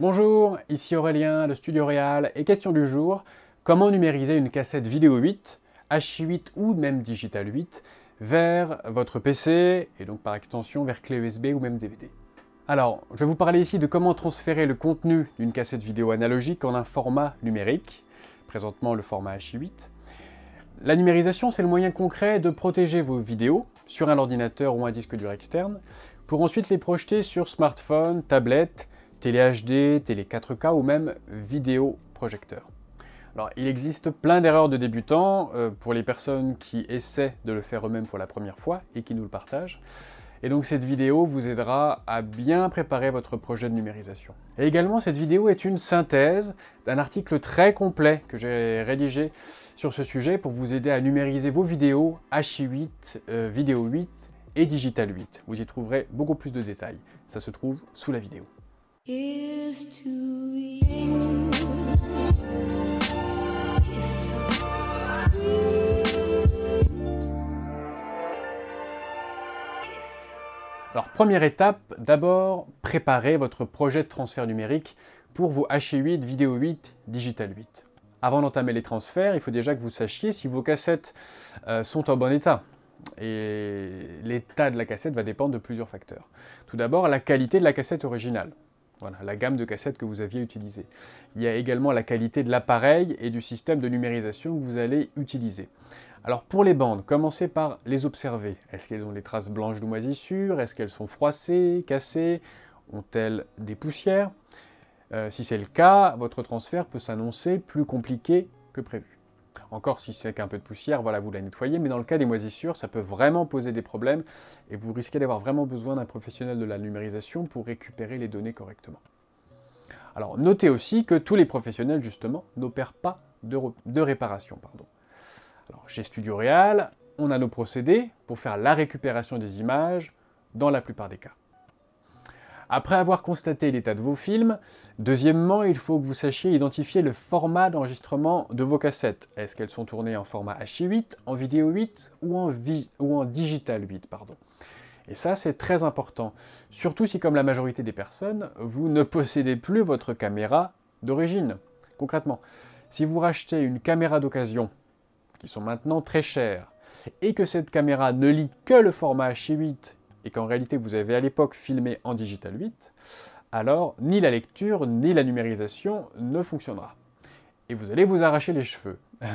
Bonjour, ici Aurélien, le Studio Réal, et question du jour, comment numériser une cassette vidéo 8, H8 ou même Digital 8 vers votre PC, et donc par extension vers clé USB ou même DVD alors, je vais vous parler ici de comment transférer le contenu d'une cassette vidéo analogique en un format numérique, présentement le format H8. La numérisation, c'est le moyen concret de protéger vos vidéos sur un ordinateur ou un disque dur externe, pour ensuite les projeter sur smartphone, tablette, télé HD, télé 4K ou même vidéo projecteur. Alors, il existe plein d'erreurs de débutants euh, pour les personnes qui essaient de le faire eux-mêmes pour la première fois et qui nous le partagent. Et donc cette vidéo vous aidera à bien préparer votre projet de numérisation. Et également, cette vidéo est une synthèse d'un article très complet que j'ai rédigé sur ce sujet pour vous aider à numériser vos vidéos HI8, euh, Vidéo 8 et Digital 8. Vous y trouverez beaucoup plus de détails. Ça se trouve sous la vidéo. Alors première étape, d'abord préparez votre projet de transfert numérique pour vos HE8, vidéo 8, digital 8. Avant d'entamer les transferts, il faut déjà que vous sachiez si vos cassettes euh, sont en bon état. Et l'état de la cassette va dépendre de plusieurs facteurs. Tout d'abord, la qualité de la cassette originale. Voilà, la gamme de cassettes que vous aviez utilisées. Il y a également la qualité de l'appareil et du système de numérisation que vous allez utiliser. Alors pour les bandes, commencez par les observer. Est-ce qu'elles ont des traces blanches de moisissure Est-ce qu'elles sont froissées, cassées Ont-elles des poussières euh, Si c'est le cas, votre transfert peut s'annoncer plus compliqué que prévu. Encore si c'est qu'un peu de poussière, voilà, vous la nettoyez. Mais dans le cas des moisissures, ça peut vraiment poser des problèmes et vous risquez d'avoir vraiment besoin d'un professionnel de la numérisation pour récupérer les données correctement. Alors notez aussi que tous les professionnels, justement, n'opèrent pas de, réparation. Pardon. Alors, chez Studio Real, on a nos procédés pour faire la récupération des images dans la plupart des cas. Après avoir constaté l'état de vos films, deuxièmement, il faut que vous sachiez identifier le format d'enregistrement de vos cassettes. Est-ce qu'elles sont tournées en format HI8, en vidéo 8 ou en, digital 8 pardon. Et ça, c'est très important. Surtout si, comme la majorité des personnes, vous ne possédez plus votre caméra d'origine. Concrètement, si vous rachetez une caméra d'occasion, qui sont maintenant très chères, et que cette caméra ne lit que le format H8 et qu'en réalité vous avez à l'époque filmé en digital 8, alors ni la lecture ni la numérisation ne fonctionnera. Et vous allez vous arracher les cheveux.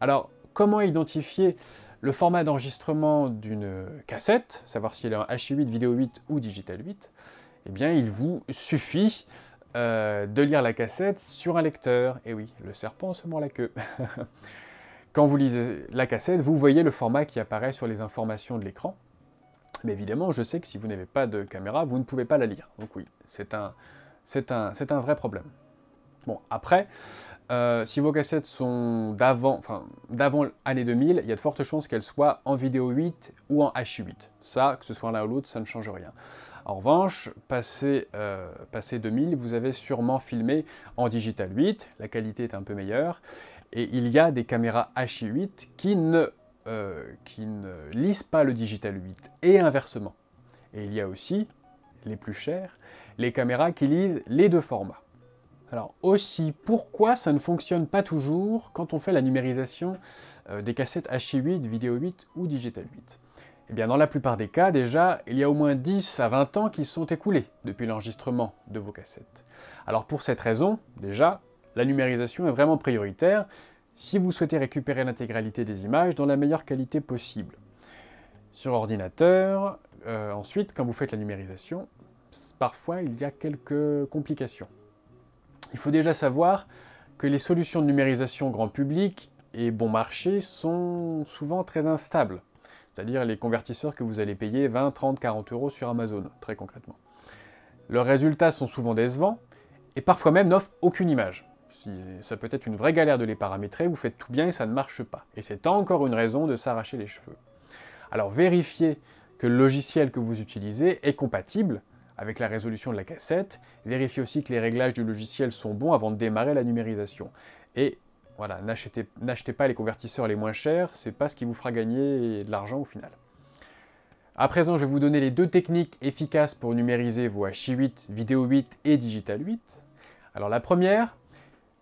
alors, comment identifier le format d'enregistrement d'une cassette, savoir si elle est en HI8, vidéo 8 ou digital 8 Eh bien, il vous suffit euh, de lire la cassette sur un lecteur. Et oui, le serpent se mord la queue. Quand vous lisez la cassette, vous voyez le format qui apparaît sur les informations de l'écran. Mais évidemment, je sais que si vous n'avez pas de caméra, vous ne pouvez pas la lire. Donc oui, c'est un, vrai problème. Bon, après, euh, si vos cassettes sont d'avant, enfin, d'avant l'année 2000, il y a de fortes chances qu'elles soient en vidéo 8 ou en H8. Ça, que ce soit l'un ou l'autre, ça ne change rien. En revanche, passé, euh, passé 2000, vous avez sûrement filmé en digital 8, la qualité est un peu meilleure, et il y a des caméras H8 qui ne euh, qui ne lisent pas le Digital 8 et inversement. Et il y a aussi, les plus chers, les caméras qui lisent les deux formats. Alors aussi, pourquoi ça ne fonctionne pas toujours quand on fait la numérisation euh, des cassettes HI8, vidéo 8 ou digital 8 Eh bien dans la plupart des cas, déjà, il y a au moins 10 à 20 ans qui sont écoulés depuis l'enregistrement de vos cassettes. Alors pour cette raison, déjà, la numérisation est vraiment prioritaire si vous souhaitez récupérer l'intégralité des images dans la meilleure qualité possible. Sur ordinateur, euh, ensuite, quand vous faites la numérisation, parfois il y a quelques complications. Il faut déjà savoir que les solutions de numérisation grand public et bon marché sont souvent très instables, c'est-à-dire les convertisseurs que vous allez payer 20, 30, 40 euros sur Amazon, très concrètement. Leurs résultats sont souvent décevants et parfois même n'offrent aucune image ça peut être une vraie galère de les paramétrer, vous faites tout bien et ça ne marche pas. Et c'est encore une raison de s'arracher les cheveux. Alors vérifiez que le logiciel que vous utilisez est compatible avec la résolution de la cassette, vérifiez aussi que les réglages du logiciel sont bons avant de démarrer la numérisation. Et voilà, n'achetez pas les convertisseurs les moins chers, c'est pas ce qui vous fera gagner de l'argent au final. À présent, je vais vous donner les deux techniques efficaces pour numériser vos HI8, Vidéo 8 et Digital 8. Alors la première,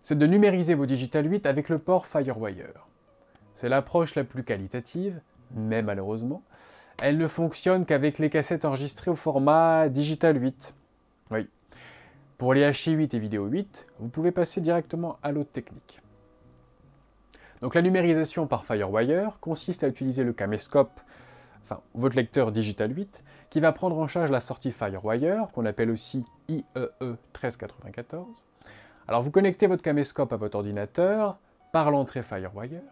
c'est de numériser vos Digital 8 avec le port Firewire. C'est l'approche la plus qualitative, mais malheureusement, elle ne fonctionne qu'avec les cassettes enregistrées au format Digital 8. Oui. Pour les HI 8 et vidéo 8, vous pouvez passer directement à l'autre technique. Donc la numérisation par Firewire consiste à utiliser le caméscope, enfin votre lecteur Digital 8, qui va prendre en charge la sortie Firewire, qu'on appelle aussi IEE 1394, e alors vous connectez votre caméscope à votre ordinateur par l'entrée FireWire,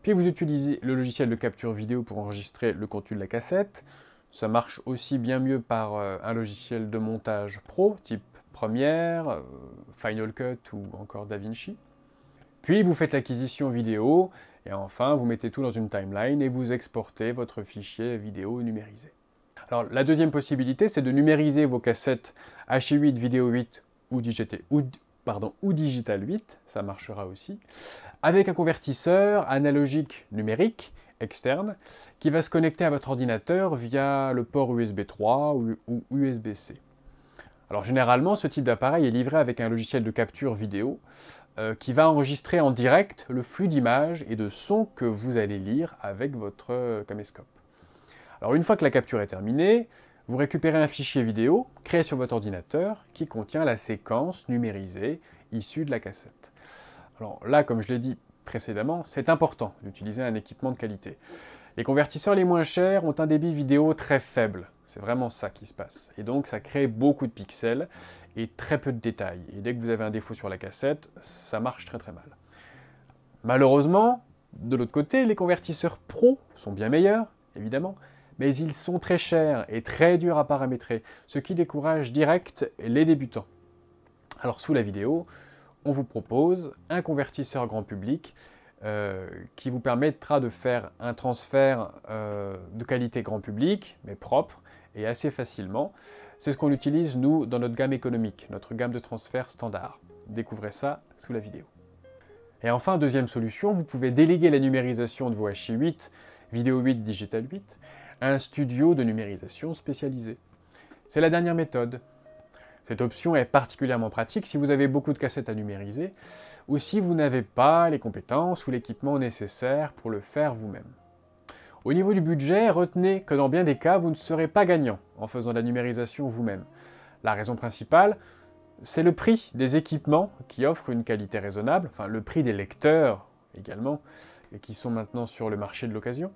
puis vous utilisez le logiciel de capture vidéo pour enregistrer le contenu de la cassette. Ça marche aussi bien mieux par euh, un logiciel de montage pro, type Premiere, euh, Final Cut ou encore DaVinci. Puis vous faites l'acquisition vidéo, et enfin vous mettez tout dans une timeline et vous exportez votre fichier vidéo numérisé. Alors la deuxième possibilité, c'est de numériser vos cassettes H8, Vidéo 8 ou, DGT, ou, ou digital 8, ça marchera aussi, avec un convertisseur analogique numérique externe qui va se connecter à votre ordinateur via le port USB 3 ou, USB-C. Alors généralement, ce type d'appareil est livré avec un logiciel de capture vidéo euh, qui va enregistrer en direct le flux d'images et de sons que vous allez lire avec votre euh, caméscope. Alors une fois que la capture est terminée, vous récupérez un fichier vidéo créé sur votre ordinateur qui contient la séquence numérisée issue de la cassette. Alors là, comme je l'ai dit précédemment, c'est important d'utiliser un équipement de qualité. Les convertisseurs les moins chers ont un débit vidéo très faible. C'est vraiment ça qui se passe. Et donc ça crée beaucoup de pixels et très peu de détails. Et dès que vous avez un défaut sur la cassette, ça marche très très mal. Malheureusement, de l'autre côté, les convertisseurs pro sont bien meilleurs, évidemment, mais ils sont très chers et très durs à paramétrer, ce qui décourage direct les débutants. Alors sous la vidéo, on vous propose un convertisseur grand public euh, qui vous permettra de faire un transfert euh, de qualité grand public, mais propre et assez facilement. C'est ce qu'on utilise nous dans notre gamme économique, notre gamme de transfert standard. Découvrez ça sous la vidéo. Et enfin, deuxième solution, vous pouvez déléguer la numérisation de vos HI8, Vidéo 8, Digital 8, un studio de numérisation spécialisé. C'est la dernière méthode. Cette option est particulièrement pratique si vous avez beaucoup de cassettes à numériser ou si vous n'avez pas les compétences ou l'équipement nécessaire pour le faire vous-même. Au niveau du budget, retenez que dans bien des cas, vous ne serez pas gagnant en faisant la numérisation vous-même. La raison principale, c'est le prix des équipements qui offrent une qualité raisonnable, enfin le prix des lecteurs également, qui sont maintenant sur le marché de l'occasion,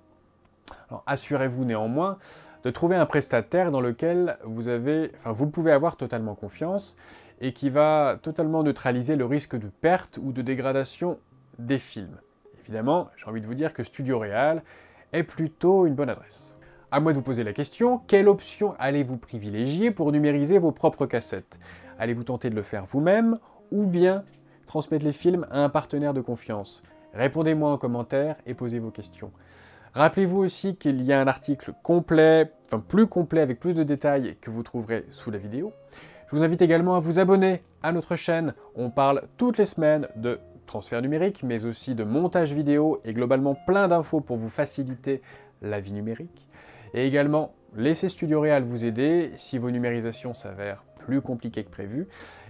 assurez-vous néanmoins de trouver un prestataire dans lequel vous, pouvez avoir totalement confiance et qui va totalement neutraliser le risque de perte ou de dégradation des films. Évidemment, j'ai envie de vous dire que Studio Real est plutôt une bonne adresse. À moi de vous poser la question, quelle option allez-vous privilégier pour numériser vos propres cassettes Allez-vous tenter de le faire vous-même ou bien transmettre les films à un partenaire de confiance Répondez-moi en commentaire et posez vos questions. Rappelez-vous aussi qu'il y a un article complet, enfin plus complet avec plus de détails que vous trouverez sous la vidéo. Je vous invite également à vous abonner à notre chaîne. On parle toutes les semaines de transfert numérique, mais aussi de montage vidéo et globalement plein d'infos pour vous faciliter la vie numérique. Et également, laissez Studio Real vous aider si vos numérisations s'avèrent plus compliquées que prévu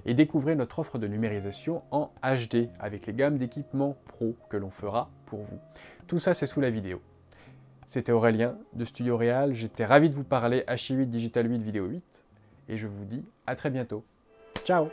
et découvrez notre offre de numérisation en HD avec les gammes d'équipements pro que l'on fera pour vous. Tout ça, c'est sous la vidéo. C'était Aurélien de Studio Real, j'étais ravi de vous parler H8 Digital 8 Vidéo 8 et je vous dis à très bientôt. Ciao